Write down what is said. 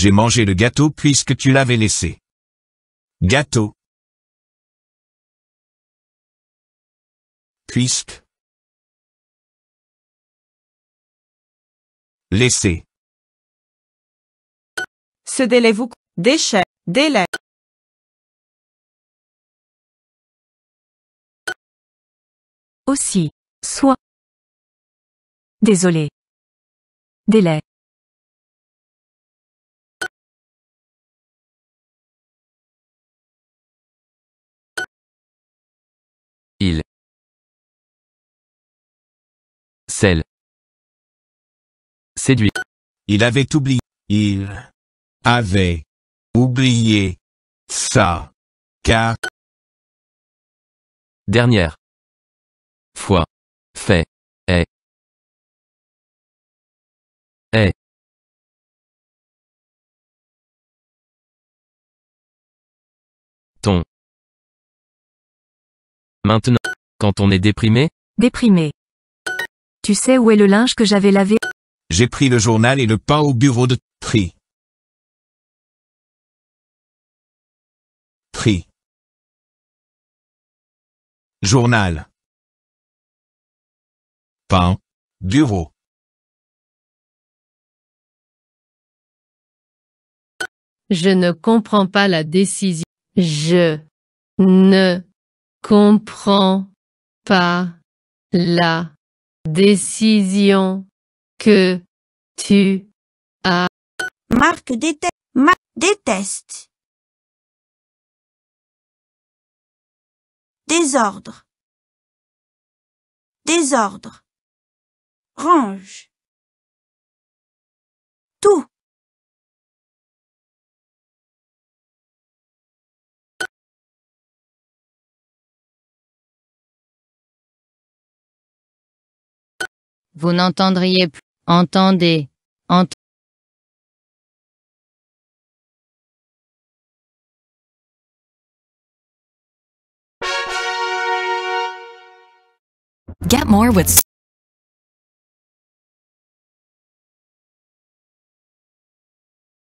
J'ai mangé le gâteau puisque tu l'avais laissé. Gâteau. Puisque. Laissé. Ce délai vous déchet, délai. Aussi, soit. Désolé. Délai. Celle. Séduit. Il avait oublié. Il avait oublié ça. Car. Dernière. Fois. Fait. Est. Est. Ton. Maintenant, quand on est déprimé Déprimé. Tu sais où est le linge que j'avais lavé J'ai pris le journal et le pain au bureau de tri. Tri. Journal. Pain. Bureau. Je ne comprends pas la décision. Je ne comprends pas la décision que tu as. Marc déteste. déteste. Désordre. Désordre. Range. Tout. Vous n'entendriez plus. Entendez. Entendez. Get more with